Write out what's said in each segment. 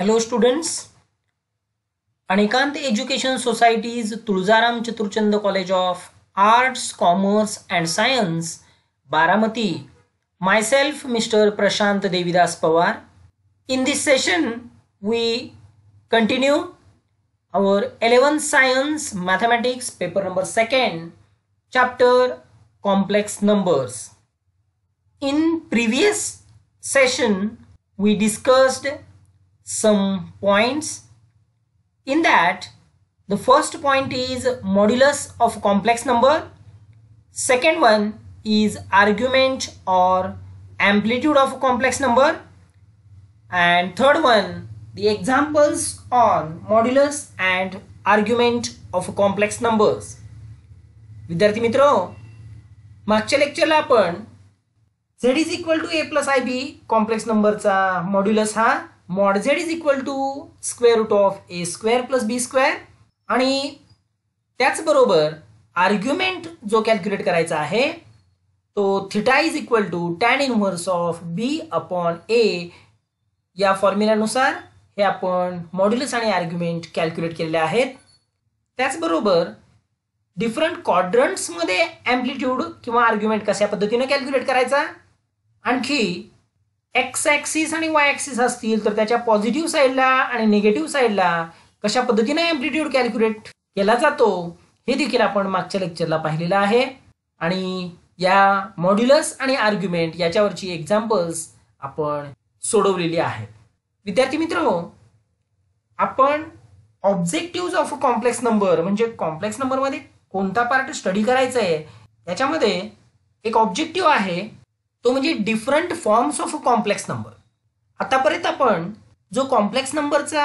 Hello students Anekant education society's Tuljaram Chaturchand college of arts commerce and science Baramati myself mister Prashant Devidas Pawar in this session we continue our eleven science mathematics paper number second chapter complex numbers in previous session we discussed some points. In that, the first point is modulus of complex number. Second one is argument or amplitude of complex number. And third one, the examples on modulus and argument numbers. Complex mitro, विद्यार्थी मित्र मागच्या लेक्चरला z is equal to a plus ib complex complex नंबरचा modulus ha. Mod Z is equal to square root of A square plus B square आणि त्याचबरोबर argument जो calculate करायचा आहे तो theta is equal to tan inverse of B upon A या फॉर्म्युल्यानुसार हे आपण मॉड्युलस आणि आर्ग्युमेंट कॅल्क्युलेट केलेले आहेत त्याचबरोबर डिफरंट क्वाड्रंट्समध्ये ॲम्प्लिट्यूड किंवा आर्ग्युमेंट कशा पद्धतीनं कॅल्क्युलेट करायचा आणखी एक्स ऍक्सिस आणि वाय ऍक्सिस असतील तर त्याच्या पॉझिटिव्ह साईडला आणि निगेटिव्ह साईडला कशा पद्धतीने ॲम्प्लिट्यूड कॅल्क्युलेट केला जातो हे देखील आपण मागच्या लेक्चरला पाहिलेलं आहे आणि या मॉड्युलस आणि आर्ग्युमेंट याच्यावरची एक्झाम्पल्स आपण सोडवलेली आहेत विद्यार्थी मित्र आपण objective of a complex number म्हणजे कॉम्प्लेक्स नंबरमध्ये कोणता पार्ट स्टडी करायचा आहे याच्यामध्ये एक ऑब्जेक्टिव्ह आहे तो म्हणजे different forms of a complex number आतापर्यंत आपण जो कॉम्प्लेक्स नंबरचा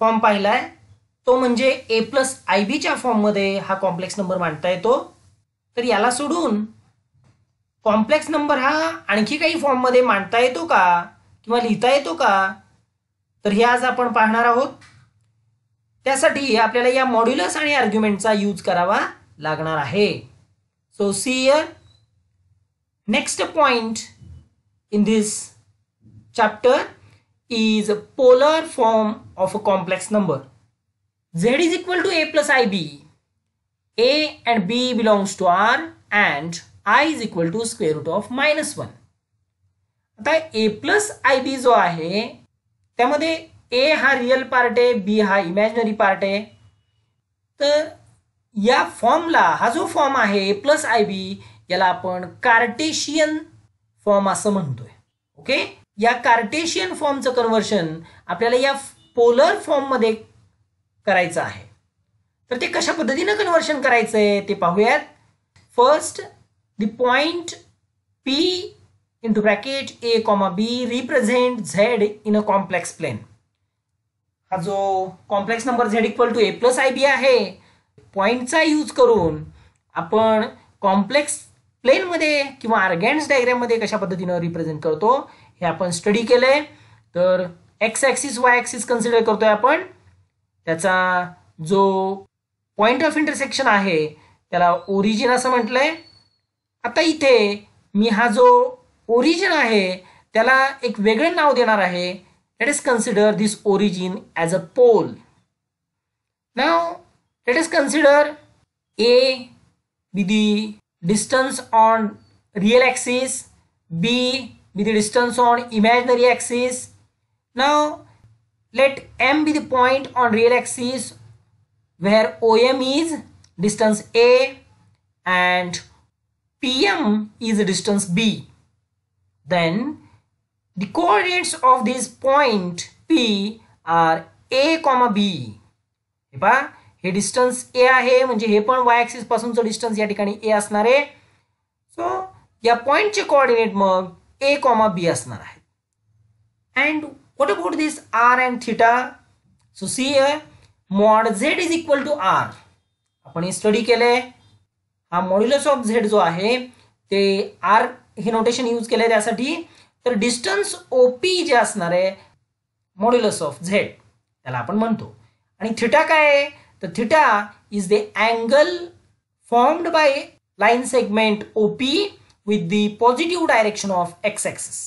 फॉर्म पाहिला आहे तो म्हणजे ए प्लस आय बीच्या फॉर्ममध्ये हा कॉम्प्लेक्स नंबर मांडता येतो तर याला सोडून कॉम्प्लेक्स नंबर हा आणखी काही फॉर्ममध्ये मांडता येतो का किंवा लिहिता येतो का तर हे आज आपण पाहणार आहोत त्यासाठी आपल्याला या मॉड्युलस आणि आर्ग्युमेंटचा यूज करावा लागणार आहे so see here Next point in this chapter is a polar form of a complex number. Z is equal to A plus IB. A and B belongs to R and I is equal to square root of minus 1 आता A plus I बी जो आहे त्यामध्ये A हा real part आहे b हा imaginary part आहे तर या फॉर्मला हा जो फॉर्म आहे a plus आय बी याला आपण कार्टेशियन फॉर्म असं म्हणतोय ओके या कार्टेशियन फॉर्मचं कन्वर्शन आपल्याला या पोलर फॉर्ममध्ये करायचं आहे तर ते कशा पद्धतीनं कन्व्हर्शन करायचं आहे ते पाहूयात first the point P into bracket A comma B represent Z in a complex plane हा जो complex number Z equal to A plus I B आहे पॉइंटचा यूज करून आपण कॉम्प्लेक्स प्लेनमध्ये किंवा आर्गॅन्स डायग्रॅममध्ये कशा पद्धतीनं रिप्रेझेंट करतो हे आपण स्टडी केलंय तर X axis Y axis consider करतोय आपण त्याचा जो पॉइंट ऑफ इंटरसेक्शन आहे त्याला ओरिजिन असं म्हटलंय आता इथे मी हा जो ओरिजिन आहे त्याला एक वेगळं नाव देणार आहे let is consider this origin as a pole now let is consider A B the distance on real axis b be the distance on imaginary axis now let m be the point on real axis where om is distance a and pm is distance b then the coordinates of this point p are a comma b हे distance A आहे म्हणजे हे पण Y axis पासूनचं distance या ठिकाणी ए असणार आहे so या पॉईंटचे कोऑर्डिनेट मग ए कॉमा बी असणार आहे and what about this R and theta so see a mod Z is equal to R आपण हे स्टडी केले हा मॉड्युलस ऑफ झेड जो आहे ते आर हे नोटेशन यूज केलं आहे त्यासाठी तर डिस्टन्स ओ पी जे असणार आहे मॉड्युलस ऑफ झेड त्याला आपण म्हणतो आणि थिटा काय आहे तर theta is the angle by by segment segment O P with the positive direction of axis.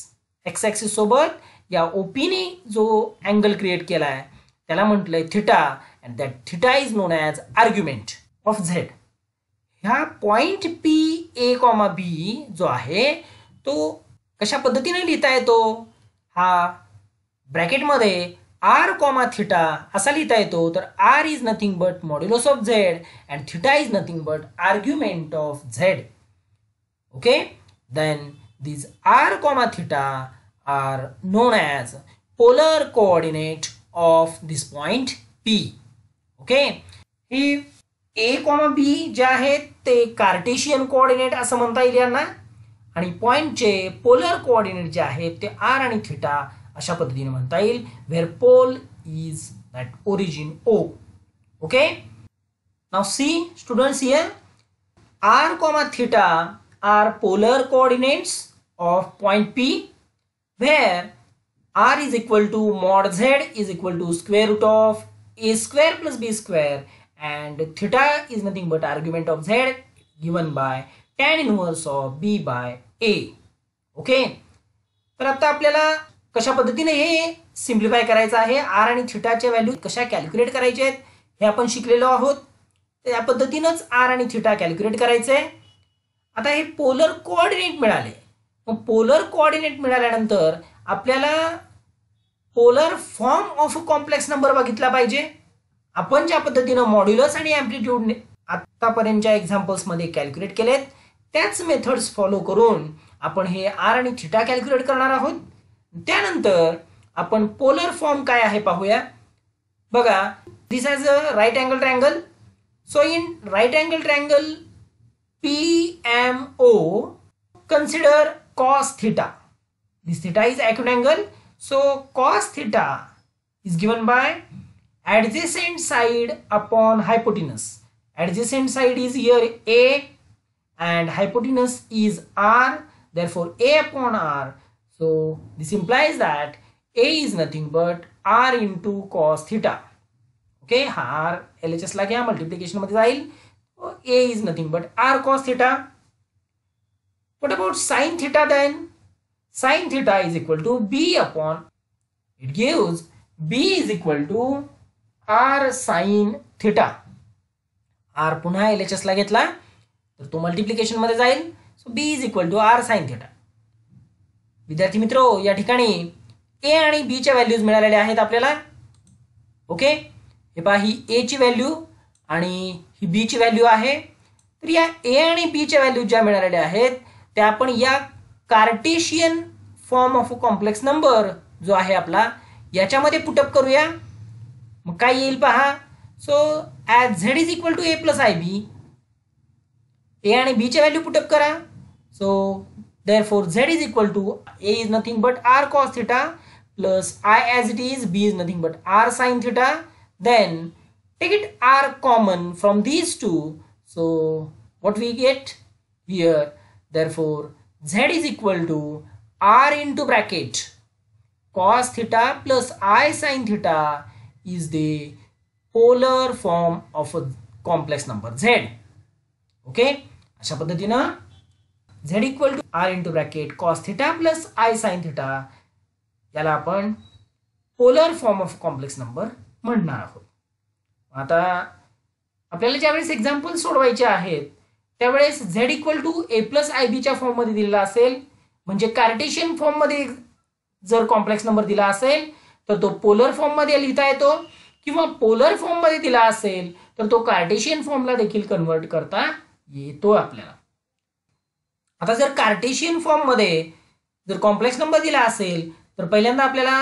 X सोबत या ओपीने जो अँगल क्रिएट केला आहे त्याला म्हटलंय theta and that theta is known as argument of Z ह्या point P A comma B जो आहे तो कशा पद्धतीने लिहिता येतो हा ब्रॅकेटमध्ये आर कॉमा थिटा असा लिहिता येतो तर R is nothing but modulus of Z and theta is nothing but argument of Z okay then these R comma theta are known as polar coordinate of this point P okay हे A comma B J आहेत ते Cartesian coordinate असं म्हणता येईल यांना आणि पॉइंटचे polar coordinate जे आहेत ते आर आणि थिटा अशा पद्धतीने म्हणता येईल where pole is that origin O okay now see students here R comma theta are polar coordinates of point P where R is equal to mod Z is equal to square root of A square plus B square and theta is nothing but argument of z given by tan inverse of b by a okay तर आता आपल्याला कशा पद्धतीने हे simplify करायचं आहे R आणि थिटाच्या value कशा कॅल्क्युलेट करायचे आहेत हे आपण शिकलेलो आहोत त्या पद्धतीनंच आर आणि थिटा कॅल्क्युलेट आहे आता हे पोलर कोऑर्डिनेट मिळाले मग पोलर कोऑर्डिनेट मिळाल्यानंतर आपल्याला polar form of complex number बघितला पाहिजे आपण ज्या पद्धतीनं मॉड्युलस आणि ॲम्प्लिट्यूड आत्तापर्यंतच्या एक्झाम्पल्समध्ये कॅल्क्युलेट केलेत त्याच मेथड्स फॉलो करून आपण हे आर आणि थिटा कॅल्क्युलेट करणार आहोत अपन पोलर फॉर्म का बीस as a right angle triangle so in right angle triangle P M O consider cos theta this theta is acute angle so cos theta is given by adjacent side upon hypotenuse adjacent side is here A and hypotenuse is R therefore a upon r So this implies that A is nothing but R into cos theta. Okay, हा R L H S ला घ्या multiplication मध्ये जाईल A is nothing but R cos theta what about sine theta then sine theta is equal to B upon it gives B is equal to R sine theta R पुन्हा L H S ला घेतला तर तो मल्टिप्लिकेशनमध्ये जाईल so B is equal to R sine theta विद्यार्थी मित्रो या ठिकाणी ए आणि बीच्या व्हॅल्यूज मिळालेल्या आहेत आपल्याला ओके हे पहा ही एची व्हॅल्यू आणि ही बीची व्हॅल्यू आहे तर या ए आणि बीच्या व्हॅल्यूज ज्या मिळालेल्या आहेत त्या आपण या Cartesian form of a complex number जो आहे आपला याच्यामध्ये पुटअप करूया मग काय येईल पहा so at Z is equal to A plus I B A आणि बीच्या व्हॅल्यू पुटअप करा so Therefore, z is equal to a is nothing but r cos theta plus i as it is, b is nothing but r sin theta. Then take it r common from these two. So what we get here? Therefore, z is equal to r into bracket cos theta plus i sin theta is the polar form of a complex number z. Okay, okay? अशा पद्धतीनं Z equal to R into bracket cos theta plus I sine theta याला आपण polar form of complex number म्हणणार आहोत आता आपल्याला ज्यावेळेस example सोडवायचे आहेत त्यावेळेस Z equal to A plus I बीच्या फॉर्ममध्ये दिलेला असेल म्हणजे कार्टेशियन फॉर्ममध्ये जर कॉम्प्लेक्स नंबर दिला असेल तर तो पोलर फॉर्ममध्ये लिहिता येतो किंवा पोलर फॉर्ममध्ये दिला असेल तर तो कार्टेशियन फॉर्मला देखील कन्वर्ट करता येतो आपल्याला आता जर कार्टेशियन फॉर्ममध्ये जर कॉम्प्लेक्स नंबर दिला असेल तर पहिल्यांदा आपल्याला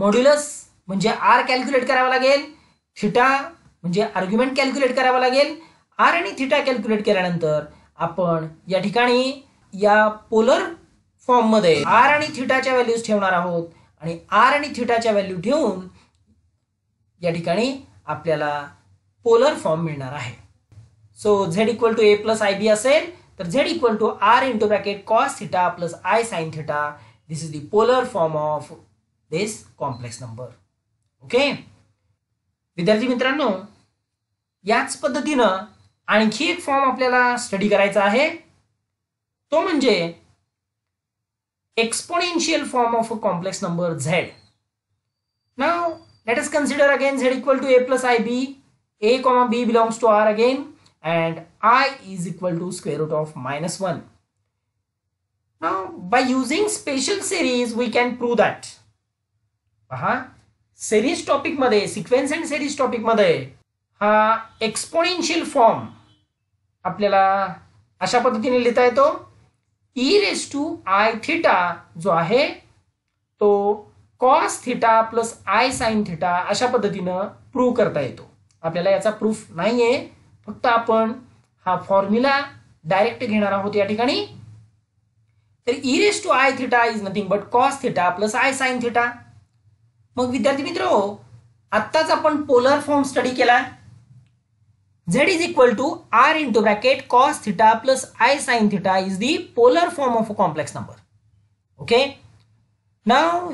मॉड्युलस म्हणजे आर कॅल्क्युलेट करावा लागेल थिटा म्हणजे आर्ग्युमेंट कॅल्क्युलेट करावा लागेल आर आणि थिटा कॅल्क्युलेट केल्यानंतर आपण या ठिकाणी या पोलर फॉर्ममध्ये आर आणि थिटाच्या व्हॅल्यूज ठेवणार आहोत आणि आर आणि थिटाच्या व्हॅल्यू ठेवून या ठिकाणी आपल्याला पोलर फॉर्म मिळणार आहे so Z equal to A plus I B असेल तर Z equal to R into bracket cos theta plus I sine theta this is the polar form of this complex number okay विद्यार्थी मित्रांनो याच पद्धतीनं आणखी एक फॉर्म आपल्याला study करायचा आहे तो म्हणजे exponential form of a complex number Z now let us consider again Z equal to A plus I B A comma B belongs to R again and I is equal to square root of minus 1. Now by using spatial series we can prove that. पहा series topic मध्ये sequence and series topic मध्ये हा exponential form आपल्याला अशा पद्धतीने लिहिता येतो E raise to I theta जो आहे तो cos theta plus I sine theta अशा पद्धतीनं प्रूव्ह करता येतो आपल्याला याचा प्रूफ नाही आहे फक्त आपण हा फॉर्म्युला डायरेक्ट घेणार आहोत या ठिकाणी तर E raise to I theta is nothing but cos theta plus I sine theta मग विद्यार्थी मित्र हो आत्ताच आपण पोलर फॉर्म स्टडी केला Z is equal to R into bracket cos theta plus I sine theta is the polar form of a complex number okay now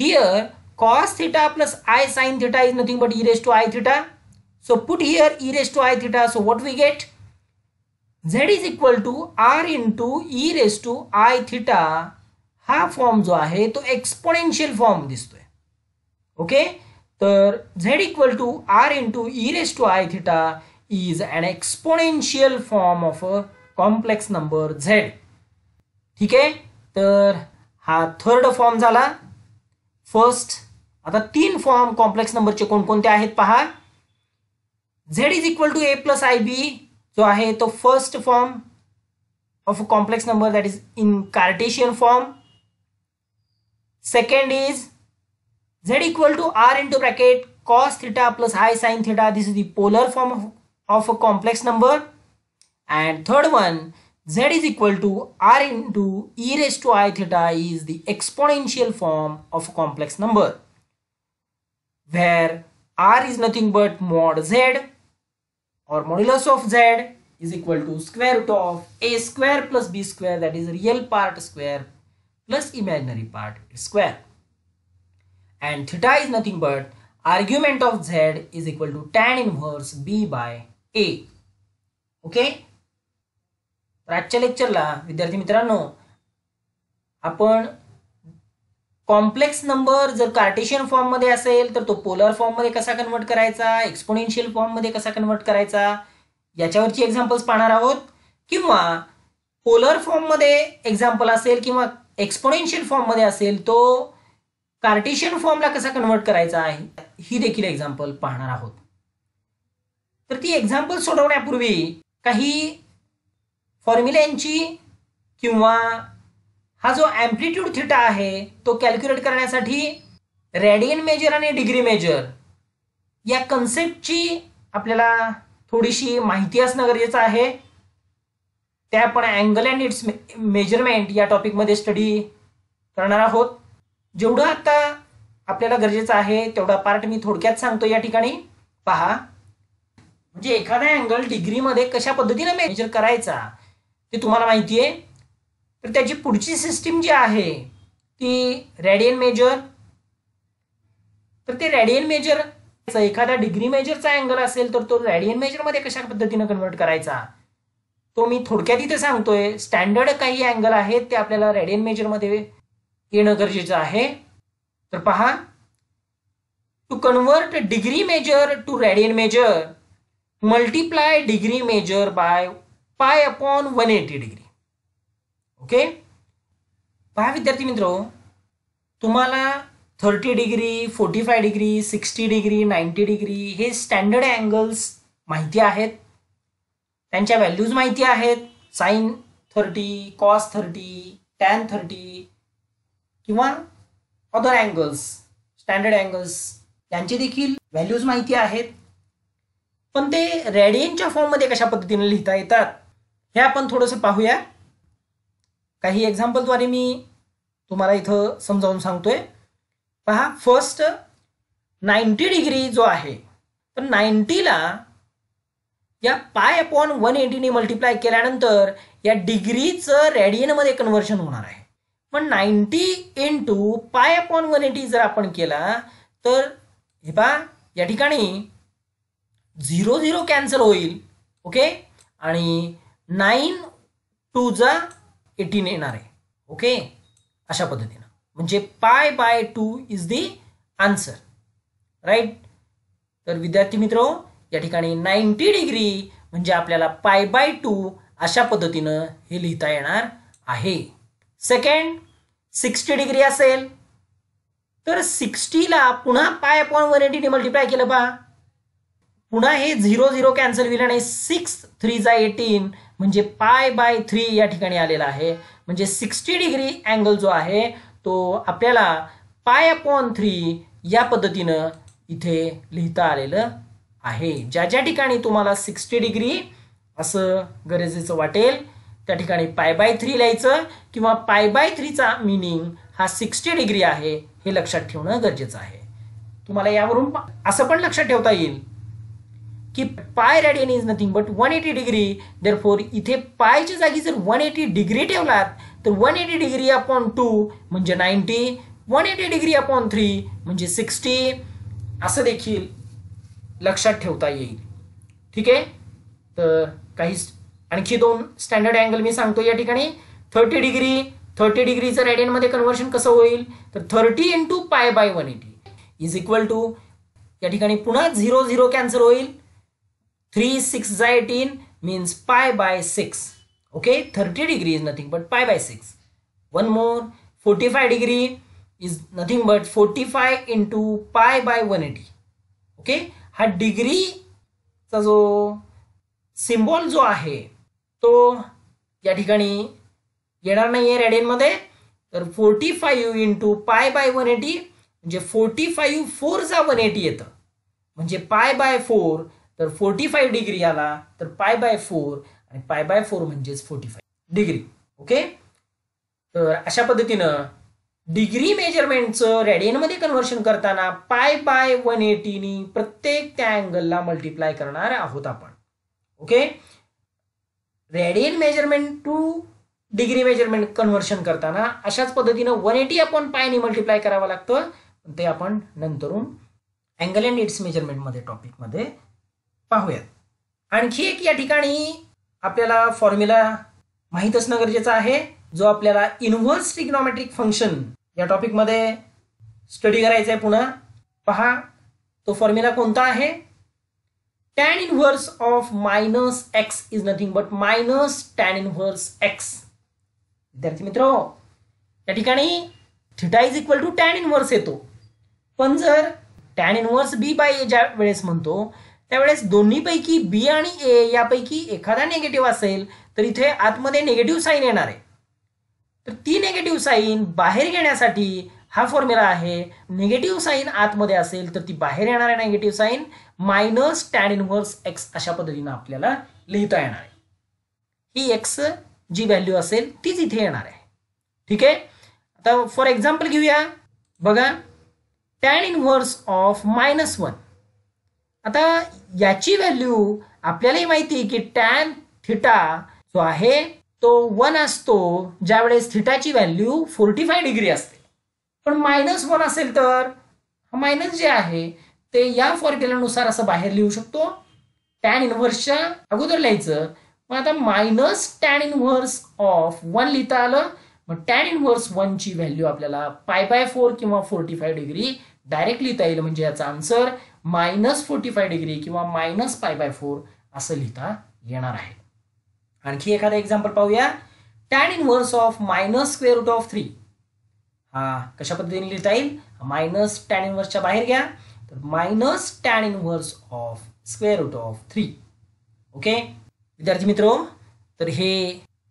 here cos theta plus I sine theta is nothing but E raise to I theta So put here e raised to i theta. So what we get? z is equal to r into e raised to i theta हा form जो आहे तो exponential form दिसतोय okay तर Z equal to R into E raise to I theta is an exponential form of a complex number Z ठीक आहे तर हा थर्ड फॉर्म झाला फर्स्ट आता तीन फॉर्म कॉम्प्लेक्स नंबरचे कोणकोणते आहेत पहा z is equal to a plus ib so ahe. तो first form of a complex number that is in Cartesian form. Second is z equal to r into bracket cos theta plus i sin theta. This is the polar form of, of a complex number. And third one, z is equal to r into e raised to i theta is the exponential form of a complex number where r is nothing but mod z और modulus of z is equal to square root of a square plus b square that is real part square plus imaginary part square and theta is nothing but argument of z is equal to tan inverse b by a okay प्राजच्या लेक्चरला विद्यार्थी मित्रांनो आपण complex number जर Cartesian फॉर्ममध्ये असेल तर तो पोलर फॉर्ममध्ये कसा कन्वर्ट करायचा एक्सपोनेन्शियल फॉर्ममध्ये कसा कन्वर्ट करायचा याच्यावरची एक्झाम्पल्स पाहणार आहोत किंवा पोलर फॉर्ममध्ये एक्झाम्पल असेल किंवा एक्सपोनेन्शियल फॉर्ममध्ये असेल तो कार्टेशियन फॉर्मला कसा कन्वर्ट करायचा आहे ही देखील एक्झाम्पल पाहणार आहोत तर ती एक्झाम्पल सोडवण्यापूर्वी काही फॉर्म्युल्यांची किंवा हा जो अँप्लिट्यूड थिटा आहे तो कॅल्क्युलेट करण्यासाठी रेडियन मेजर आणि डिग्री मेजर या कन्सेप्टची आपल्याला थोडीशी माहिती असणं गरजेचं आहे त्या आपण अँगल अँड इट्स मेजरमेंट या टॉपिकमध्ये स्टडी करणार आहोत जेवढं आता आपल्याला गरजेचं आहे तेवढा पार्ट मी थोडक्यात सांगतो या ठिकाणी पहा म्हणजे एखादा अँगल डिग्रीमध्ये कशा पद्धतीने मेजर करायचा ते तुम्हाला माहिती आहे तर त्याची पुढची सिस्टीम जी आहे ती रेडियन मेजर तर ते रेडियन मेजर एखादा डिग्री मेजरचा अँगल असेल तर तो रॅडियन मेजरमध्ये कशा पद्धतीनं कन्वर्ट करायचा तो मी थोडक्यात इथे सांगतोय स्टँडर्ड काही अँगल आहेत ते आपल्याला रेडियन मेजरमध्ये येणं गरजेचं आहे तर पहा to convert degree measure to radian measure multiply degree measure by pi upon one eighty degree okay पहा विद्यार्थी मित्रो तुम्हाला thirty degree forty five degree sixty degree ninety degree हे स्टँडर्ड अँगल्स माहिती आहेत त्यांच्या व्हॅल्यूज माहिती आहेत sine thirty cos thirty tan thirty किंवा अदर अँगल्स स्टँडर्ड अँगल्स यांचे देखील व्हॅल्यूज माहिती आहेत पण ते रेडियनच्या फॉर्ममध्ये कशा पद्धतीने लिहिता येतात हे आपण थोडंसं पाहूया काही एक्झाम्पलद्वारे मी तुम्हाला इथं समजावून सांगतोय पहा फर्स्ट नाईन्टी डिग्री जो आहे तर नाईन्टीला या पाय अपॉन वन एटीने मल्टिप्लाय केल्यानंतर या डिग्रीचं रेडियनमध्ये कन्व्हर्शन होणार आहे पण ninety into pi upon one eighty जर आपण केला तर हे पहा या ठिकाणी झिरो झिरो कॅन्सल होईल ओके आणि नाईन टूचा एटीन येणार आहे ओके अशा पद्धतीनं म्हणजे pi by two is the answer right तर विद्यार्थी मित्र या ठिकाणी नाईन्टी डिग्री म्हणजे आपल्याला पाय बाय टू अशा पद्धतीनं हे लिहिता येणार आहे सेकंड सिक्स्टी डिग्री असेल तर सिक्स्टीला पुन्हा पाय अपॉन वन एटीने मल्टिप्लाय केलं पहा पुन्हा हे झिरो झिरो कॅन्सल आणि सिक्स थ्री जा एटीन म्हणजे पाय बाय थ्री या ठिकाणी आलेला आहे म्हणजे सिक्स्टी डिग्री अँगल जो आहे तो आपल्याला पाय अपॉन थ्री या पद्धतीनं इथे लिहिता आलेलं आहे ज्या ज्या ठिकाणी तुम्हाला सिक्स्टी डिग्री असं गरजेचं वाटेल त्या ठिकाणी पाय बाय थ्री लिहायचं किंवा पाय बाय थ्रीचा मिनिंग हा सिक्स्टी डिग्री आहे हे लक्षात ठेवणं गरजेचं आहे तुम्हाला यावरून असं पण लक्षात ठेवता येईल की pi radian is nothing but one eighty degree therefore इथे पायच्या जागी जर वन एटी डिग्री ठेवलात तर one eighty degree upon two म्हणजे ninety one eighty degree upon three म्हणजे सिक्स्टी असं देखील लक्षात ठेवता येईल ठीक आहे तर काही आणखी दोन स्टँडर्ड अँगल मी सांगतो या ठिकाणी थर्टी डिग्री थर्टी डिग्रीचं रेडियनमध्ये कन्व्हर्शन कसं होईल तर thirty into pi by one eighty is equal to या ठिकाणी पुन्हा झिरो झिरो कॅन्सल होईल three six 3 means pi by six okay thirty degree is nothing but pi by six one more forty five degree is nothing but forty five into pi by one eighty okay हा डिग्रीचा जो symbol जो आहे तो या ठिकाणी येणार नाही आहे रॅडियनमध्ये तर forty five into pi by one eighty म्हणजे फोर्टी फाईव्ह फोरचा वन एटी येतं म्हणजे पाय बाय फोर तर फोर्टी फाईव्ह डिग्री आला तर पाय बाय फोर आणि पाय बाय फोर म्हणजेच फोर्टी फाय डिग्री ओके तर अशा पद्धतीनं डिग्री मेजरमेंटचं रेडियनमध्ये कन्वर्शन करताना पाय बाय वन एटीनी प्रत्येक त्या अँगलला मल्टिप्लाय करणार आहोत आपण okay radian measurement to degree measurement conversion करताना अशाच पद्धतीनं वन एटी आपण पायने मल्टिप्लाय करावं लागतं ते आपण नंतरून अँगल अँड इट्स मेजरमेंटमध्ये टॉपिकमध्ये पाहूयात आणखी एक या ठिकाणी आपल्याला फॉर्म्युला माहीत असणं गरजेचं आहे जो आपल्याला इन्व्हर्स ट्रिग्नॉमेट्रिक फंक्शन या टॉपिकमध्ये स्टडी करायचा आहे पुन्हा पहा तो फॉर्म्युला कोणता आहे tan inverse of minus x is nothing but minus tan inverse x विद्यार्थी मित्र या ठिकाणी theta is equal to tan inverse येतो पण जर टॅन इन्व्हर्स बी बाय ज्या वेळेस म्हणतो त्यावेळेस दोन्हीपैकी बी आणि ए यापैकी एखादा निगेटिव्ह असेल तर इथे आतमध्ये निगेटिव्ह साईन येणार आहे तर ती निगेटिव्ह साईन बाहेर घेण्यासाठी हा फॉर्म्युला आहे निगेटिव्ह साईन आतमध्ये असेल तर ती बाहेर येणार आहे negative sign minus tan inverse x अशा पद्धतीनं आपल्याला लिहिता येणार आहे ही एक्स जी व्हॅल्यू असेल तीच इथे येणार आहे ठीक आहे आता फॉर एक्झाम्पल घेऊया बघा tan inverse of minus one आता याची व्हॅल्यू आपल्यालाही माहिती की टॅन थिटा जो आहे तो वन असतो ज्यावेळेस थिटाची व्हॅल्यू फोर्टी फाय डिग्री असते पण मायनस वन असेल तर मायनस जे आहे ते या फॉर्म्युलानुसार असं बाहेर लिहू शकतो टॅन इनव्हर्सच्या अगोदर लिहायचं मग आता minus tan inverse of one लिहिता आलं मग टॅन इन्व्हर्स वनची व्हॅल्यू आपल्याला पाय बाय फोर किंवा फोर्टी फाय डिग्री डायरेक्ट लिहिता येईल म्हणजे याचा answer minus forty five degree किंवा मायनस पाय बाय फोर असं लिहिता येणार आहे आणखी एखादा एक्झाम्पल पाहूया tan inverse of minus square root of three हा कशा पद्धतीने लिहिता येईल मायनस टॅन इनव्हर्सच्या बाहेर घ्या तर minus tan inverse of square root of three okay विद्यार्थी मित्र तर हे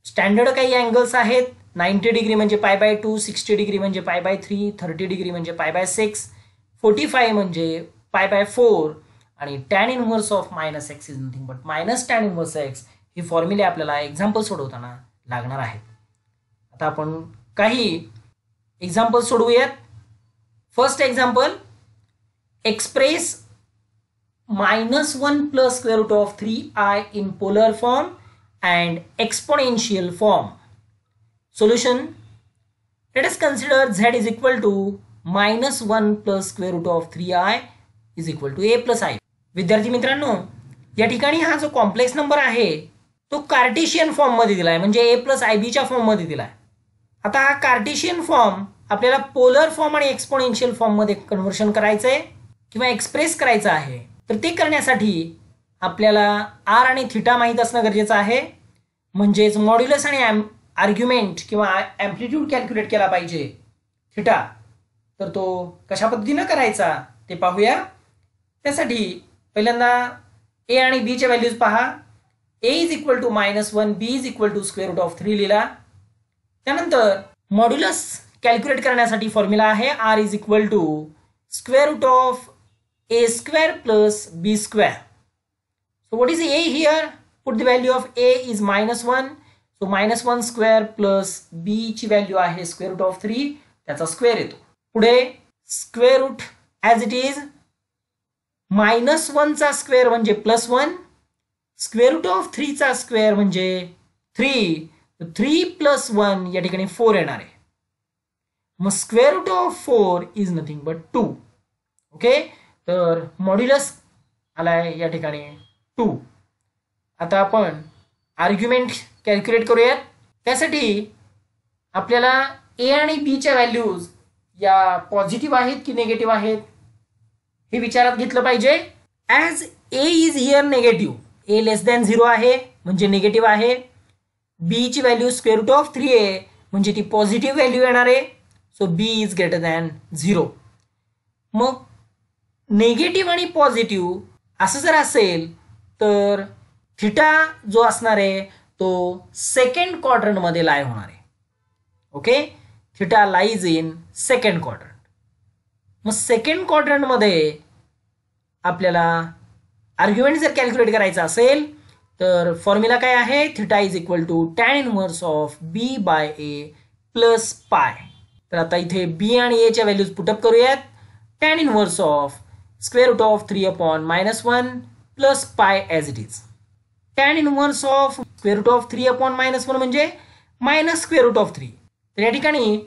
स्टँडर्ड काही अँगल्स आहेत नाईन्टी डिग्री म्हणजे pi by to sixty degree म्हणजे pi by three thirty degree म्हणजे pi by six forty five म्हणजे पाय बाय फोर आणि tan inverse of minus x is nothing but minus tan inverse x ही फॉर्म्युले आपल्याला example सोडवताना लागणार आहेत आता आपण काही एक्झाम्पल सोडवूयात first example express minus one plus square root of three I in polar form and exponential form solution let's consider Z is equal to minus one plus square root of three i is equal to A plus i विद्यार्थी मित्रांनो या ठिकाणी हा जो complex number आहे तो Cartesian form मध्ये दिलाय म्हणजे ए प्लस आय बीच्या फॉर्ममध्ये दिला आहे आता हा कार्टेशियन फॉर्म आपल्याला पोलर फॉर्म आणि एक्सपोनेन्शियल फॉर्ममध्ये कन्व्हर्शन करायचं आहे किंवा एक्सप्रेस करायचं आहे तर ते करण्यासाठी आपल्याला आर आणि थिटा माहीत असणं गरजेचं आहे म्हणजेच मॉड्युलस आणि आर्ग्युमेंट किंवा ॲम्प्लिट्यूड कॅल्क्युलेट केला पाहिजे थिटा तर तो कशा पद्धतीनं करायचा ते पाहूया त्यासाठी पहिल्यांदा ए आणि बीच्या व्हॅल्यूज पहा a is equal to minus one b is equal to square root of three लिहिला त्यानंतर मॉड्युलस कॅल्क्युलेट करण्यासाठी फॉर्म्युला आहे r is equal to square root of A square plus B square so what is a here put the value of a is minus one so minus one square plus b ची value आहे square root of three त्याचा square येतो पुढे square root as it is minus वनचा square म्हणजे plus one square root of थ्रीचा square म्हणजे three three plus one या ठिकाणी फोर येणार आहे मग square root of four is nothing but two okay तर मॉड्युलस आलाय या ठिकाणी टू आता आपण आर्ग्युमेंट कॅल्क्युलेट करूयात त्यासाठी आपल्याला ए आणि बीच्या व्हॅल्यूज या पॉझिटिव्ह आहेत की निगेटिव्ह आहेत हे विचारात घेतलं पाहिजे as A is here negative a less than zero आहे म्हणजे निगेटिव्ह आहे बीची value square root of three a म्हणजे ती पॉझिटिव्ह व्हॅल्यू येणार आहे so B is greater than zero मग निगेटिव्ह आणि पॉझिटिव्ह असं जर असेल तर थिटा जो असणार आहे तो सेकंड क्वार्टरमध्ये लाय होणार आहे okay theta lies in second quarter मग सेकंड क्वाड्रंटमध्ये आपल्याला आर्ग्युमेंट जर कॅल्क्युलेट करायचं असेल तर फॉर्म्युला काय आहे theta is equal to tan inverse of B by A plus pi तर आता इथे बी आणि एच्या व्हॅल्यूज पुटअप करूयात tan inverse of square root of three upon minus one plus pi as it is tan inverse of square root of three upon minus one म्हणजे minus square root of three तर या ठिकाणी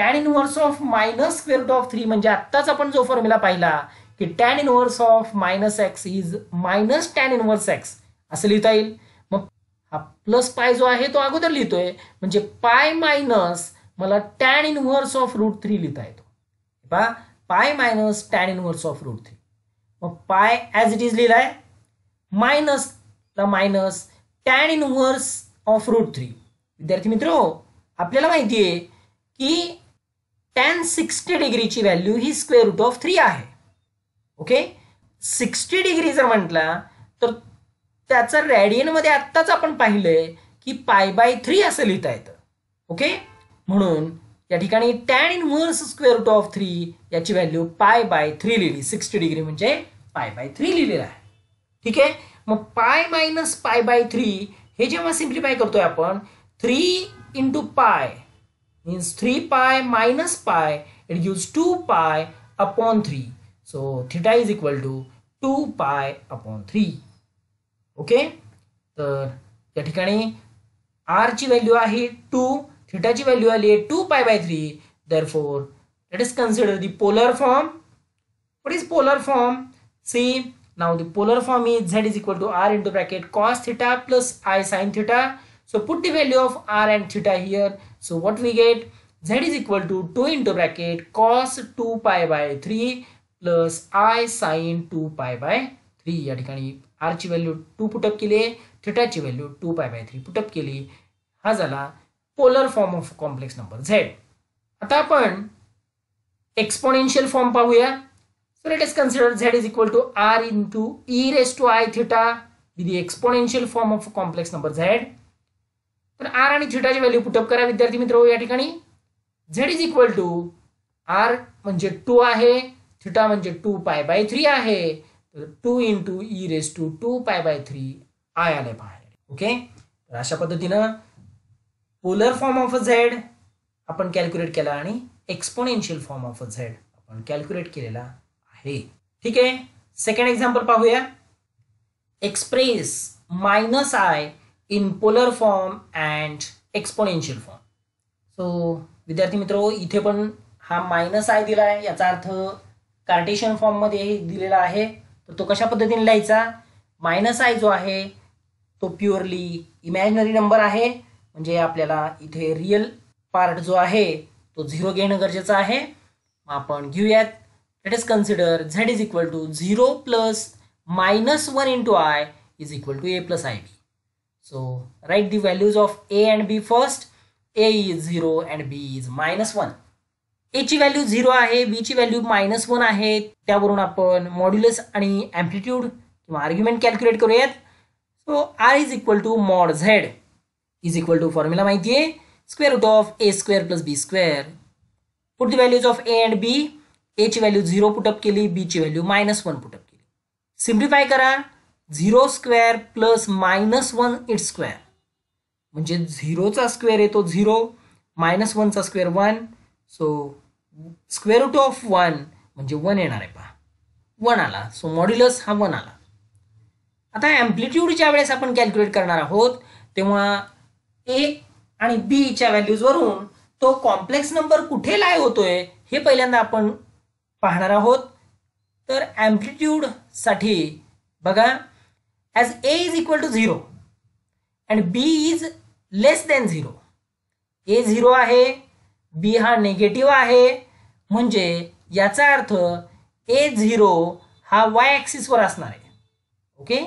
tan inverse of minus square of three म्हणजे आत्ताच आपण जो formula पाहिला की tan inverse of minus x is minus tan inverse x असं लिहिता येईल मग हा प्लस पाय जो आहे तो अगोदर लिहितोय म्हणजे पाय मायनस मला tan inverse of root three लिहिता येतो पा pi minus tan inverse of root three मग पाय ॲज इट इज लिहिलाय मायनस ला minus tan inverse of root three विद्यार्थी मित्र आपल्याला माहिती आहे की टेन सिक्स्टी डिग्रीची व्हॅल्यू ही स्क्वेअर रूट ऑफ थ्री आहे ओके सिक्स्टी डिग्री जर म्हटला तर त्याचं रॅडियनमध्ये आत्ताच आपण पाहिलंय की पाय बाय थ्री असं लिहिता येतं ओके म्हणून या ठिकाणी tan inverse square root of three याची व्हॅल्यू पाय बाय थ्री लिहिली सिक्स्टी डिग्री म्हणजे पाय बाय थ्री लिहिलेलं आहे ठीक आहे मग पाय मायनस पाय बाय थ्री हे जेव्हा सिम्प्लिफाय करतोय आपण three into pi means 3 pi minus pi it gives 2 pi upon 3 so theta is equal to 2 pi upon 3 okay the yatikani r chi value ahe 2 theta chi value ahe 2 pi by 3 therefore let us consider the polar form what is polar form see now the polar form is z is equal to r into bracket cos theta plus i sin theta so put the value of r and theta here So what we get? Z is equal to 2 into bracket cos 2 pi by 3 plus I sine two pi by three या ठिकाणी r ची value two put up केली आहे थिटाची value two pi by three put up केली हा झाला polar form of complex number z आता आपण एक्सपोनेन्शियल फॉर्म पाहूया so late is consider Z is equal to r into E raise to I theta with exponential form of complex number z तर r आणि थिटाची value put up करा विद्यार्थी मित्र या ठिकाणी z is equal to r म्हणजे two आहे थिटा म्हणजे टू पाय बाय थ्री आहे तर two into E raise to two pi by three i आले बाहेर ओके तर अशा पद्धतीनं polar form of a z आपण कॅल्क्युलेट केला आणि exponential form of a z आपण कॅल्क्युलेट केलेला आहे ठीक आहे सेकंड एक्झाम्पल पाहूया express minus i in polar form and exponential form so विद्यार्थी मित्र इथे पण हा मायनस आय दिला आहे याचा अर्थ कार्टेशन फॉर्ममध्ये दिलेला आहे तर तो कशा पद्धतीने लिहायचा मायनस आय जो आहे तो प्युअरली इमॅजिनरी नंबर आहे म्हणजे आपल्याला इथे रिअल पार्ट जो आहे तो झिरो घेणं गरजेचं आहे आपण घेऊयात late is consider Z is equal to zero plus minus one into I is equal to A plus I b so write the values of a and b first A is 0 and B is minus 1. A ची value zero आहे बी ची value minus one आहे त्यावरून आपण modulus आणि amplitude किंवा argument calculate करूयात so r is equal to mod Z is equal to formula माहिती आहे square root of A square plus B square put the values of a and b एची value zero put up केली b ची value minus one put up केली simplify करा zero square plus minus one it square म्हणजे झिरोचा square येतो zero minus वनचा square one so square root of one म्हणजे वन येणार आहे पहा वन आला सो मॉड्युलस हा वन आला आता ज्या वेळेस आपण कॅल्क्युलेट करणार आहोत तेव्हा ए आणि बीच्या व्हॅल्यूजवरून तो कॉम्प्लेक्स नंबर कुठे लाय होतोय हे पहिल्यांदा आपण पाहणार आहोत तर ॲम्प्लिट्यूडसाठी बघा as a is equal to 0 and b is less than zero a zero आहे बी हा निगेटिव्ह आहे म्हणजे याचा अर्थ ए झिरो हा वाय ॲक्सिसवर असणार आहे ओके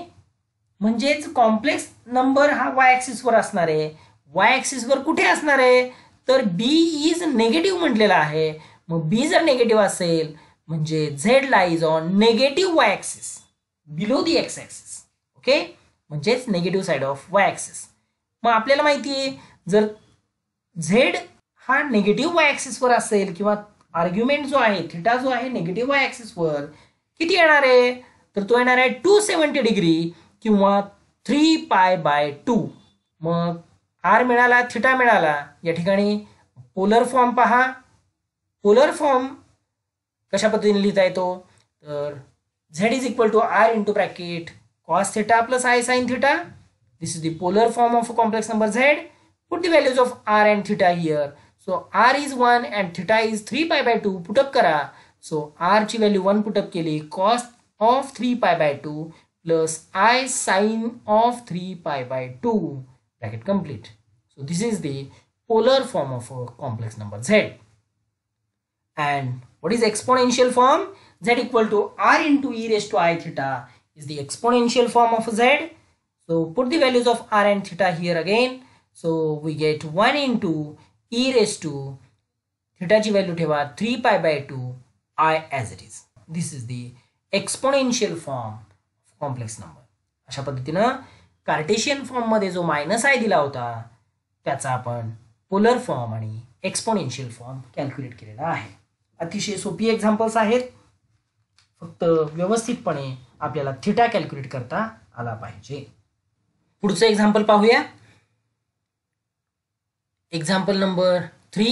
म्हणजेच कॉम्प्लेक्स नंबर हा वाय ॲक्सिसवर असणार आहे वाय ॲक्सिसवर कुठे असणार आहे तर बी इज नेगेटिव्ह म्हटलेला आहे मग बी जर निगेटिव्ह असेल म्हणजे झेड ला is on negative Y axis below the X axis okay म्हणजेच negative side of Y axis मग आपल्याला माहिती आहे जर झेड हा निगेटिव्ह वाय ॲक्सिसवर असेल किंवा आर्ग्युमेंट जो आहे थिटा जो आहे निगेटिव्ह वाय ॲक्सिसवर किती येणार आहे तर तो येणार आहे टू सेवन्टी डिग्री किंवा थ्री पाय बाय टू मग आर मिळाला थिटा मिळाला या ठिकाणी पोलर फॉर्म पहा पोलर फॉर्म कशा पद्धतीने लिहिता येतो तर Z is equal to R into bracket cos theta plus i sin theta. This is the polar form of a complex number z. Put the values of r and theta here. So r is 1 and theta is 3 pi by 2 put up kara. So r ची value 1 put up keli. cos of 3 pi by 2 plus i sine of 3 pi by 2 bracket complete. So this is the polar form of a complex number z. And what is exponential form? z equal to r into e raised to i theta is the exponential form of z. So put the values of r and theta here again. So we get 1 into e raised to theta g value to 3 pi by 2 i as it is. This is the exponential form complex number अशा पद्धतीनं Cartesian फॉर्ममध्ये जो minus I दिला होता त्याचा आपण polar form आणि exponential form calculate केलेला आहे अतिशय सोपी एक्झाम्पल्स आहेत फक्त व्यवस्थितपणे आपल्याला थिटा कॅल्क्युलेट करता आला पाहिजे पुढचं एक्झाम्पल पाहूया example number three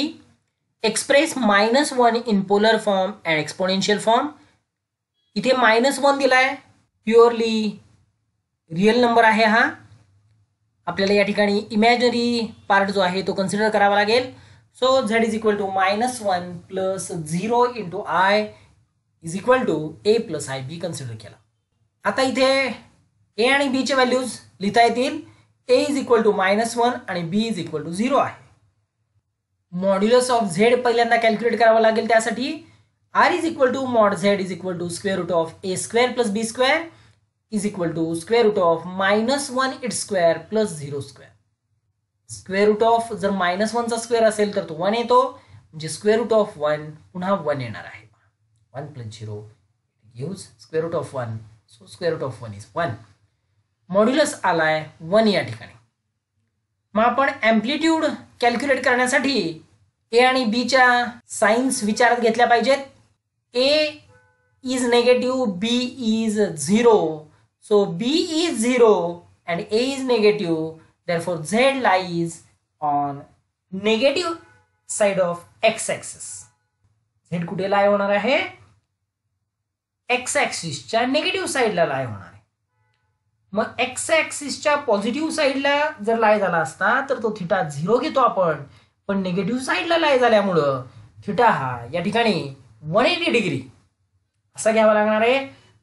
express minus one in polar form and exponential form इथे मायनस वन दिलाय प्युअरली रिअल नंबर आहे हा आपल्याला या ठिकाणी इमॅजिनरी पार्ट जो आहे तो कन्सिडर करावा लागेल so Z is equal to minus one plus zero into I is equal to A plus I B consider केला आता इथे ए आणि बीचे व्हॅल्यूज लिहिता येतील A is equal to minus one आणि B is equal to zero आहे modulus of Z पहिल्यांदा कॅल्क्युलेट करावं लागेल त्यासाठी R is equal to mod Z is equal to square root of A square plus B square is equal to square root of minus one it square plus zero square square root of जर minus वनचा square असेल तर तो one येतो म्हणजे square root of one पुन्हा one येणार आहे one plus zero use square root of one so square root of one is one modulus आलाय वन या ठिकाणी मग आपण एम्प्लिट्यूड कॅल्क्युलेट करण्यासाठी ए आणि बीच्या साइन्स विचारात घेतल्या पाहिजेत A is negative B is zero so B is zero and A is negative therefore Z lies on negative side of X axes Z कुठे लाय होणार आहे एक्स ऍक्सिसच्या निगेटिव्ह साईडला लाय होणार आहे मग एक्स ॲक्सिसच्या पॉझिटिव्ह साईडला जर लाय झाला असता तर तो थिटा झिरो घेतो आपण पण निगेटिव्ह साईडला लाय झाल्यामुळं थिटा हा या ठिकाणी वन एटी डिग्री असा घ्यावा लागणार आहे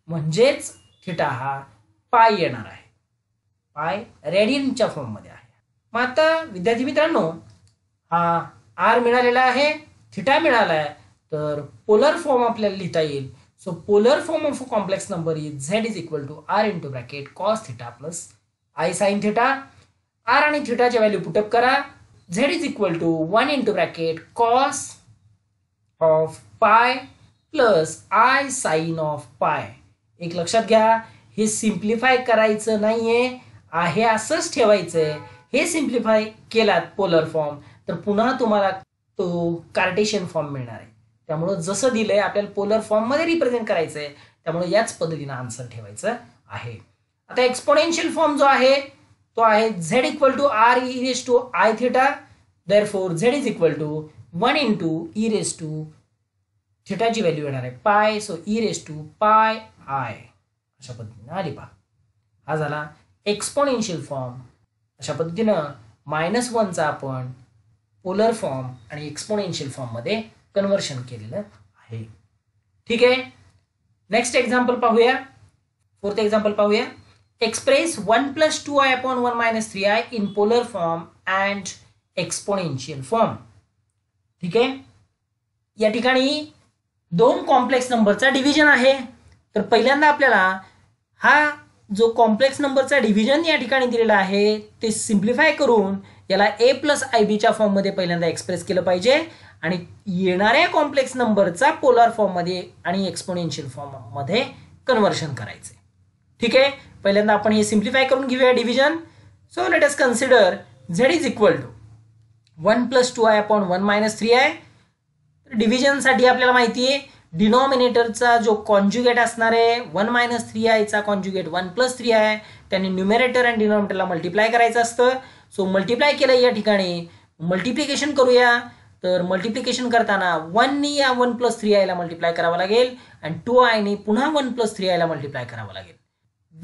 म्हणजेच थिटा हा पाय येणार आहे पाय रेडियनच्या फॉर्ममध्ये आहे मग आता विद्यार्थी मित्रांनो हा आर मिळालेला आहे थिटा मिळाला आहे तर पोलर फॉर्म आपल्याला लिहिता येईल polar form form of a complex number is z is equal to r into bracket cos theta plus i sin theta. r आणि थेटाच्या व्हॅल्यू पुटअप करा z is equal to one into bracket cos of pi plus I sine of pi एक लक्षात घ्या हे simplify करायचं नाहीये आहे असंच ठेवायचंय हे सिम्प्लिफाय केलात पोलर फॉर्म तर पुन्हा तुम्हाला तो कार्टेशियन फॉर्म मिळणार आहे त्यामुळं जसं दिलंय आपल्याला पोलर फॉर्ममध्ये रिप्रेझेंट करायचं आहे त्यामुळे याच पद्धतीनं आन्सर ठेवायचं आहे आता एक्सपोनेन्शियल फॉर्म जो आहे तो आहे Z equal to R E raise to I theta therefore Z is equal to one into E raise to थिटाची व्हॅल्यू येणार आहे pi so E raise to pi I अशा पद्धतीनं आली पा हा झाला एक्सपोनेन्शियल फॉर्म अशा पद्धतीनं मायनस वनचा आपण पोलर फॉर्म आणि एक्सपोनेन्शियल फॉर्ममध्ये कन्वर्शन केलेलं आहे ठीक आहे नेक्स्ट एक्झाम्पल पाहूया फोर्थ एक्झाम्पल पाहूया express one plus two I upon one minus three I in polar form and exponential form ठीक आहे या ठिकाणी दोन कॉम्प्लेक्स नंबरचा डिव्हिजन आहे तर पहिल्यांदा आपल्याला हा जो कॉम्प्लेक्स नंबरचा डिव्हिजन या ठिकाणी दिलेला आहे ते सिम्प्लिफाय करून याला ए प्लस आय फॉर्म फॉर्ममध्ये पहिल्यांदा एक्सप्रेस केलं पाहिजे आणि येणाऱ्या कॉम्प्लेक्स नंबरचा फॉर्म फॉर्ममध्ये आणि एक्सपोनेन्शियल फॉर्ममध्ये कन्वर्शन करायचे ठीक आहे पहिल्यांदा आपण हे सिम्प्लिफाय करून घेऊया division so let us consider Z is equal to one plus two I upon one minus three आहे डिव्हिजनसाठी आपल्याला माहिती आहे डिनॉमिनेटरचा जो कॉन्ज्युगेट असणार आहे वन मायनस थ्री आयचा कॉन्ज्युगेट वन प्लस थ्री आहे त्याने न्युमेरेटर अँड डिनॉमिनेटरला मल्टिप्लाय करायचं असतं सो मल्टिप्लाय केलं या ठिकाणी मल्टिप्लिकेशन करूया तर मल्टिप्लिकेशन करताना वननी या वन प्लस थ्री आयला मल्टिप्लाय करावा लागेल आणि टू आयने पुन्हा वन प्लस थ्री आयला मल्टिप्लाय करावं लागेल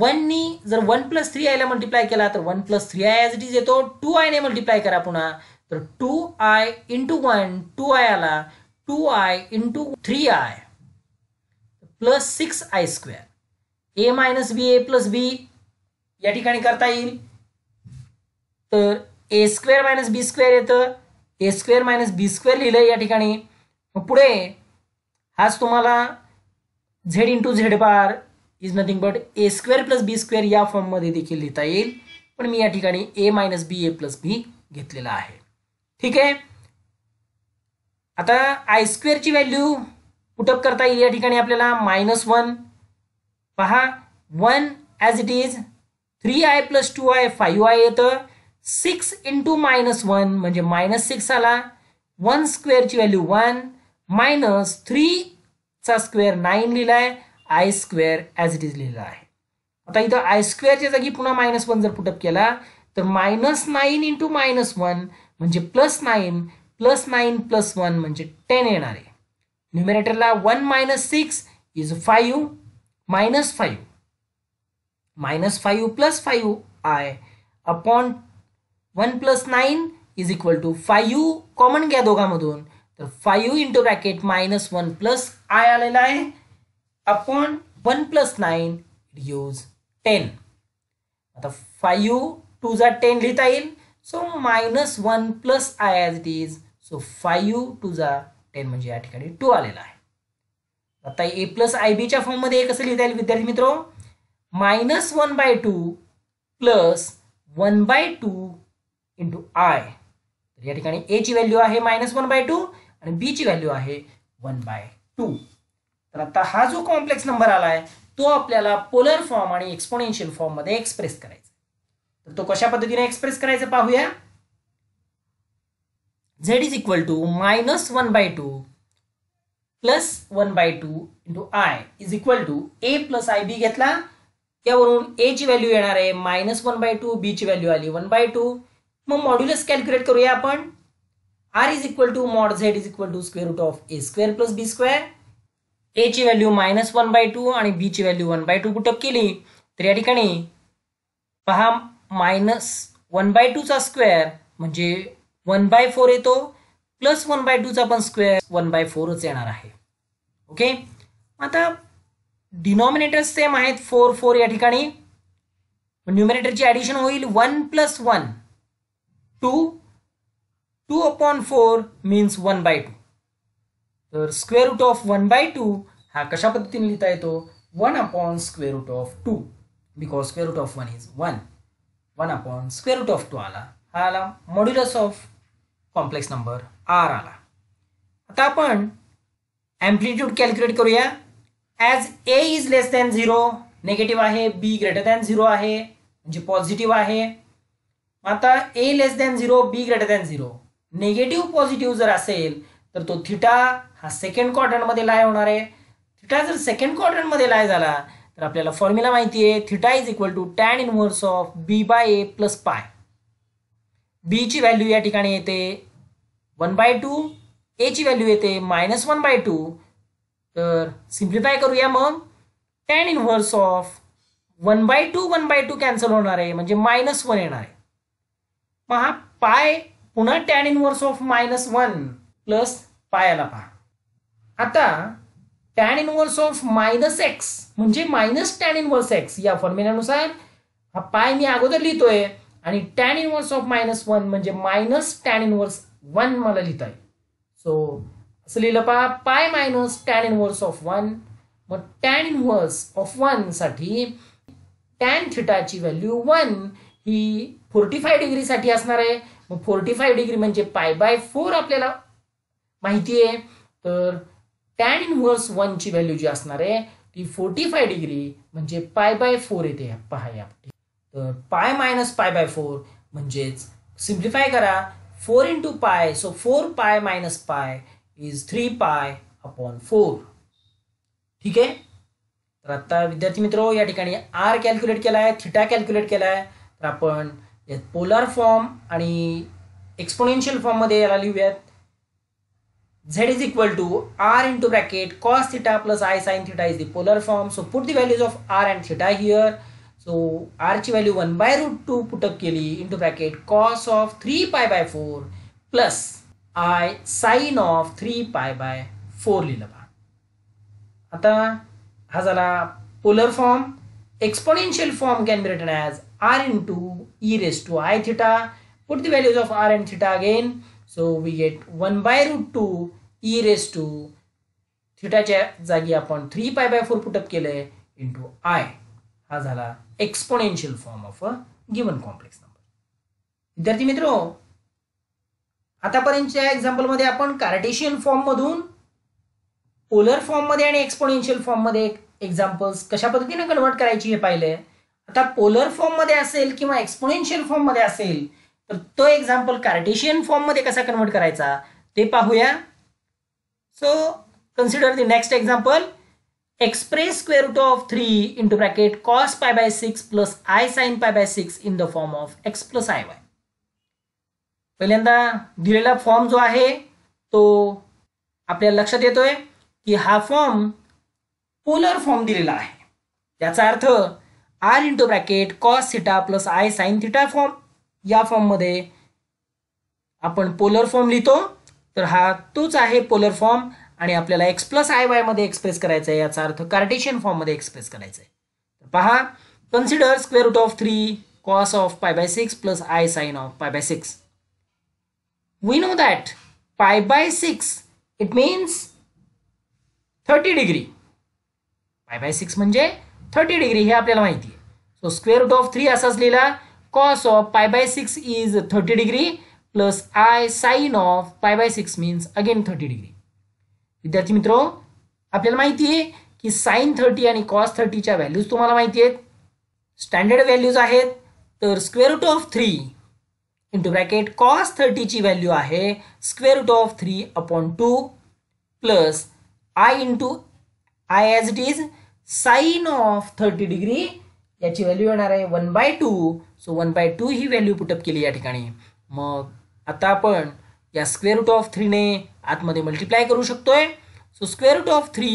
वननी जर वन प्लस थ्री आयला मल्टिप्लाय केला तर one plus three I as it is येतो टू आयने मल्टिप्लाय करा पुन्हा तर two I into one two I आला two I into three I plus six I square A minus B A plus B या ठिकाणी करता येईल तर A square minus B square येतं A square minus B square लिहिलं या ठिकाणी पुढे हाच तुम्हाला Z into Z bar is nothing but A square plus B square या फॉर्ममध्ये देखील लिहिता येईल पण मी या ठिकाणी ए मायनस बी ए प्लस बी घेतलेला आहे ठीक आहे आता आय स्क्वेअरची व्हॅल्यू पुटअप करता येईल या ठिकाणी आपल्याला मायनस वन पहा one as it is three I plus two I five I येतं सिक्स इंटू मायनस वन म्हणजे मायनस सिक्स आला वन स्क्वेअरची व्हॅल्यू वन मायनस थ्रीचा स्क्वेअर नाईन लिहिला आहे I square as it is लिहिला आहे आता इथं आय स्क्वेअरच्या जागी पुन्हा मायनस वन जर पुटअप केला तर minus nine into minus one म्हणजे plus nine plus nine plus one म्हणजे टेन येणार आहे न्युमिरेटरला one minus six is five minus five minus five plus five I upon one plus nine is equal to five common घ्या दोघांमधून तर five into bracket minus one plus I आलेला आहे upon one plus nine it use ten आता five two जा ten लिहिता येईल so minus one plus I as it is so five two जा टेन म्हणजे या ठिकाणी टू आलेला आहे आता ए प्लस आय बीच्या फॉर्ममध्ये कसं लिहिता येईल विद्यार्थी मित्र minus one by two plus one by two into I तर या ठिकाणी ए ची व्हॅल्यू आहे मायनस वन बाय टू आणि बी ची व्हॅल्यू आहे वन बाय टू तर आता हा जो कॉम्प्लेक्स नंबर आला आहे तो आपल्याला पोलर फॉर्म आणि एक्सपोनेन्शियल फॉर्ममध्ये एक्सप्रेस करायचा तर तो कशा पद्धतीने एक्सप्रेस करायचा पाहूया Z is equal to minus one by two plus one by two into I is equal to A plus I B घेतला त्यावरून ए ची व्हॅल्यू येणार आहे minus one by two B ची व्हॅल्यू आली वन बाय टू मग modulus calculate करूया आपण R is equal to mod Z is equal to square root of A square plus B square A ची value minus one by two आणि B ची value one by to कुठं केली तर या ठिकाणी पहा मायनस वन बाय टू चा स्क्वेअर म्हणजे वन बाय फोर येतो प्लस वन बाय टू चा पण स्क्वेअर वन बाय फोरच येणार आहे ओके आता डिनॉमिनेटर सेम आहेत फोर फोर या ठिकाणी न्युमिनेटरची ऍडिशन होईल one plus one 2 2 upon 4 means 1 by 2 तर स्क्वेअर रूट ऑफ 1 बाय 2 हा कशा पद्धतीने लिहिता येतो 1 upon square root of 2 because square root of 1 is 1 1 upon square root of 2 आला हा आला modulus of complex number R आला आता आपण ॲम्प्लिट्यूड कॅल्क्युलेट करूया as A is less than zero negative आहे बी ग्रेटर दॅन झिरो आहे म्हणजे पॉझिटिव्ह आहे आता A less than zero B greater than zero negative positive जर असेल तर तो थिटा हा सेकंड क्वार्टरमध्ये लाय होणार आहे थिटा जर सेकंड क्वार्टरमध्ये लाय झाला तर आपल्याला फॉर्म्युला माहिती आहे theta is equal to tan inverse of B by A plus pi बीची व्हॅल्यू या ठिकाणी येते वन बाय टू एची व्हॅल्यू येते मायनस वन बाय टू तर सिम्प्लिफाय करूया मग tan inverse of one by two one by two cancel होणार आहे म्हणजे मायनस वन येणार आहे पहा पाय पुन्हा tan inverse of minus one plus पायाला पहा आता tan inverse of minus X म्हणजे मायनस टॅन इनव्हर्स एक्स या फॉर्म्युल्यानुसार हा पाय मी अगोदर लिहितोय आणि tan inverse of minus one म्हणजे मायनस टॅन इनव्हर्स वन मला लिहिता आहे सो असं लिहिलं पहा pi minus tan inverse of one मग टॅन इनव्हर्स ऑफ वन साठी टॅन थिटाची व्हॅल्यू वन ही फोर्टी फाय डिग्रीसाठी असणार आहे मग फोर्टी फाय डिग्री म्हणजे पाय बाय फोर आपल्याला माहिती आहे तर टॅन वन वनची व्हॅल्यू जी असणार आहे ती फोर्टी फाय डिग्री म्हणजे पाय बाय फोर येते पहा तर pi minus pi by four म्हणजेच सिम्प्लिफाय करा four into pi so four pi minus pi is three pi upon four ठीक आहे तर आता विद्यार्थी मित्र या ठिकाणी आर कॅल्क्युलेट केला आहे थिटा कॅल्क्युलेट केला आहे तर आपण पोलर फॉर्म आणि एक्सपोनेन्शियल फॉर्ममध्ये याला लिहूयात Z is equal to R into bracket cos theta plus I sine theta is the polar form so put the values of R and theta here so R ची value one by root two put up केली into bracket cos of three pi by four plus I sine of three pi by four लिहिलं बा आता हा झाला polar form exponential form can be written as r into e raised to i theta Put the values of r and theta again so we get 1 by e raised to जागी आपण three pi by four पुटअप केलंय into I हा झाला exponential form of a given complex number विद्यार्थी मित्रो आतापर्यंतच्या मध्ये आपण कार्टेशियन फॉर्म मधून पोलर फॉर्ममध्ये आणि एक्सपोनेन्शियल फॉर्ममध्ये एक्झाम्पल्स कशा पद्धतीने कन्वर्ट करायची हे पाहिले आता पोलर फॉर्ममध्ये असेल किंवा एक्सपोनेन्शियल फॉर्ममध्ये असेल तर तो एक्झाम्पल कार्टेशियन फॉर्ममध्ये कसा कन्वर्ट करायचा ते पाहूया so consider the next example express square root of three into bracket cos pi by six plus I sine pi by six in the form of x plus I Y पहिल्यांदा दिलेला form जो आहे तो आपल्याला लक्षात येतोय की हा फॉर्म पोलर फॉर्म दिलेला आहे याचा अर्थ R into bracket cos theta plus I sine theta form या फॉर्म फॉर्ममध्ये आपण पोलर फॉर्म लिहितो तर हा तोच आहे पोलर फॉर्म आणि आपल्याला एक्स प्लस आय वायमध्ये एक्सप्रेस करायचं आहे याचा अर्थ कार्टेशियन फॉर्ममध्ये एक्सप्रेस करायचं आहे तर पहा consider square root of three cos of pi by six plus I sine of pi by six we know that pi by six it means thirty degree pi by six म्हणजे thirty degree हे आपल्याला माहिती तो square root of three असाच लिहिला cos of pi by six is thirty degree plus I sine of pi by six means again thirty degree विद्यार्थी मित्रो आपल्याला माहिती आहे की साईन थर्टी आणि कॉस थर्टीच्या व्हॅल्यूज तुम्हाला माहिती आहेत स्टँडर्ड व्हॅल्यूज आहेत तर square root of three into bracket cos थर्टीची व्हॅल्यू आहे square root of three upon two plus i into i as it is sine of thirty degree याची व्हॅल्यू येणार आहे one by two so one by two ही value put up केली या ठिकाणी मग आता आपण या स्क्वेअर रूट ऑफ थ्रीने आतमध्ये मल्टिप्लाय करू शकतोय so square root of three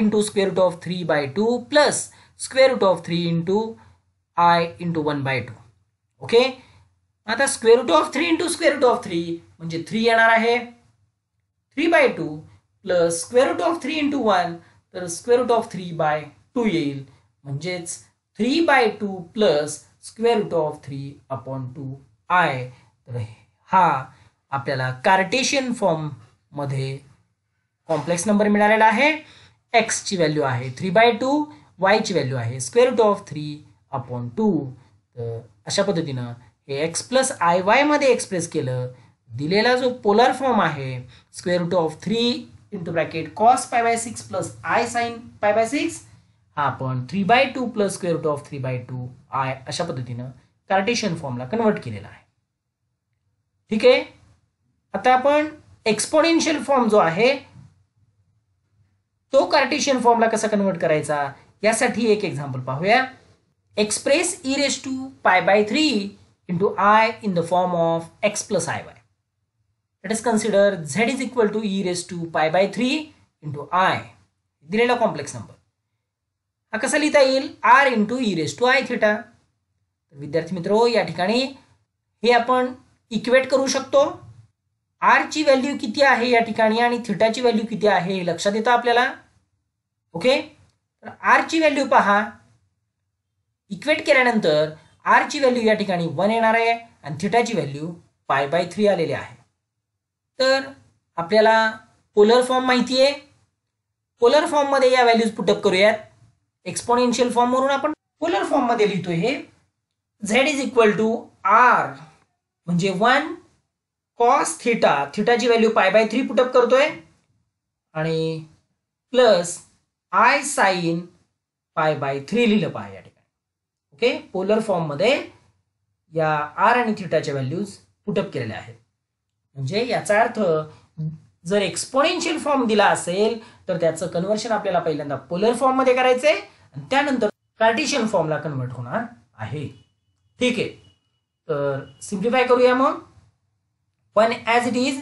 into square root of three by two plus square root of three into i into one by two okay आता square root of three into square root of three म्हणजे three येणार आहे three by two plus square root of three into one तर square root of three by two येईल म्हणजेच three by two plus square root of three upon to i तर हा आपल्याला Cartesian form मध्ये कॉम्प्लेक्स नंबर मिळालेला आहे ची व्हॅल्यू आहे थ्री बाय टू वायची व्हॅल्यू आहे square root of three upon two तर अशा पद्धतीनं हे एक्स प्लस आय वायमध्ये एक्सप्रेस केलं दिलेला जो पोलर फॉर्म आहे square root of three into bracket cos pi by six plus I sine pi by six हा आपण three by two plus square root of three by two i अशा पद्धतीनं Cartesian फॉर्मला convert केलेला आहे ठीक आहे आता आपण एक्सपोनेन्शियल फॉर्म जो आहे तो कार्टेशियन फॉर्मला कसा कन्वर्ट करायचा यासाठी एक एक्झाम्पल पाहूया express e raise to pi by three into i in the form of x plus I y let is consider Z is equal to E raise to pi by three into i दिलेला complex number हा कसा लिहिता येईल r into E raise to I theta विद्यार्थी मित्र या ठिकाणी हे आपण इक्वेट करू शकतो आरची व्हॅल्यू किती आहे या ठिकाणी आणि थिटाची व्हॅल्यू किती आहे हे लक्षात येतं आपल्याला ओके तर आरची व्हॅल्यू पहा इक्वेट केल्यानंतर आरची व्हॅल्यू या ठिकाणी वन येणार आहे आणि थिटाची व्हॅल्यू पाय बाय थ्री आलेली आहे तर आपल्याला पोलर फॉर्म माहिती आहे पोलर फॉर्ममध्ये या व्हॅल्यूज पुटअप करूयात एक्सपोनेन्शियल वरून आपण पोलर फॉर्म मध्ये लिहितोय हे z is equal to r म्हणजे वन कॉस थिटा थिटाची value pi by three put up करतोय आणि plus I sine pi by three लिहिलं पाय या ठिकाणी ओके पोलर फॉर्म मध्ये या आर आणि थिटाच्या व्हॅल्यूज पुटअप केलेल्या आहेत म्हणजे याचा अर्थ जर एक्सपोनेन्शियल फॉर्म दिला असेल तर त्याचं कन्वर्शन आपल्याला पहिल्यांदा पोलर फॉर्म मध्ये करायचंय आणि त्यानंतर कार्टिशियन फॉर्मला कन्वर्ट होणार आहे ठीक आहे तर सिम्प्लिफाय करूया मग one as it is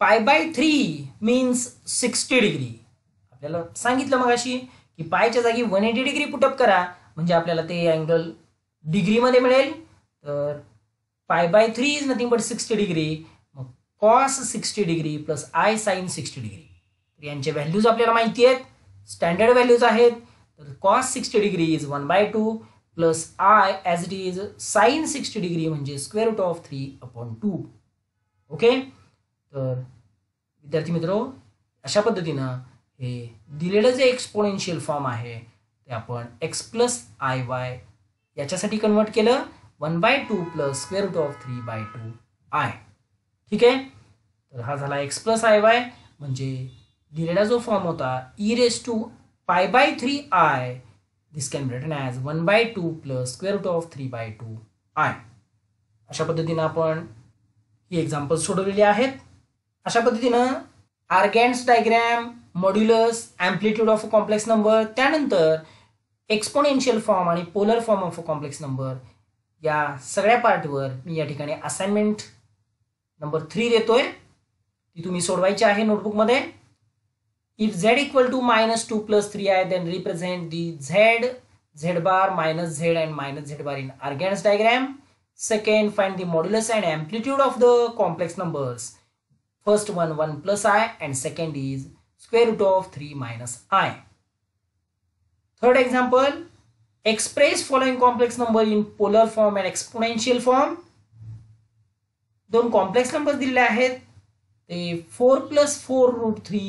pi by three means sixty degree आपल्याला सांगितलं मग अशी की पायच्या जागी वन एटी डिग्री पुटअप करा म्हणजे आपल्याला ते अँगल डिग्रीमध्ये मिळेल तर pi by three is nothing but sixty degree cos sixty degree plus I sine sixty degree तर यांचे व्हॅल्यूज आपल्याला माहिती आहेत स्टँडर्ड व्हॅल्यूज आहेत तर cos sixty degree is one by two plus I as it is sine sixty degree म्हणजे square root of three upon two okay तर विद्यार्थी मित्रो अशा पद्धतीनं हे दिलेलं जे एक्सपोनेन्शियल फॉर्म आहे ते आपण एक्स प्लस आय वाय याच्यासाठी कन्वर्ट केलं one by two plus square root of three by two i ठीक आहे तर हा झाला एक्स प्लस आय वाय म्हणजे दिलेला जो फॉर्म होता e raise to pi by three i this can written as one by two plus square root of three by two i अशा पद्धतीनं आपण ही एक्झाम्पल्स सोडवलेली आहेत अशा पद्धतीनं Argand's diagram modulus amplitude of a complex number त्यानंतर exponential form आणि polar form of a complex number या सगळ्या पार्टवर मी या ठिकाणी असाइनमेंट नंबर थ्री देतोय ती तुम्ही सोडवायची आहे नोटबुकमध्ये if z equal to minus two plus three आहे then represent the z z bar minus z and minus z bar in Argand's diagram second find the modulus and amplitude of the complex numbers first one one plus i and second is square root of three minus i third example express following complex number in polar form and exponential form दोन complex number दिले आहेत ते four plus four root three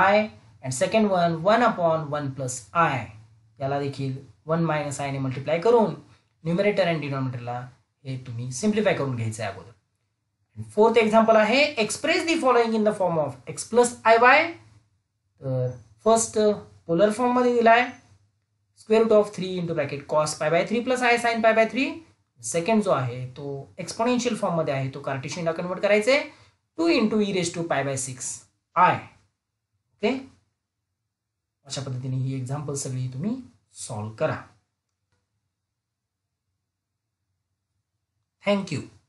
i and second one one upon one plus i याला देखील one minus आयने multiply करून numerator and डिनॉमिनेटरला हे तुम्ही सिम्प्लिफाय करून घ्यायचं आहे अगोदर फोर्थ एक्झाम्पल आहे express the following in the form of x plus I y तर फर्स्ट पोलर फॉर्ममध्ये दिला आहे square root of three into bracket cos pi by three plus I sine pi by three second जो आहे तो exponential फॉर्ममध्ये आहे तो कार्टेशियनला कन्वर्ट करायचा आहे two into E raise to pi by six i okay अशा पद्धतीने ही एक्झाम्पल सगळी तुम्ही सॉल्व करा थँक्यू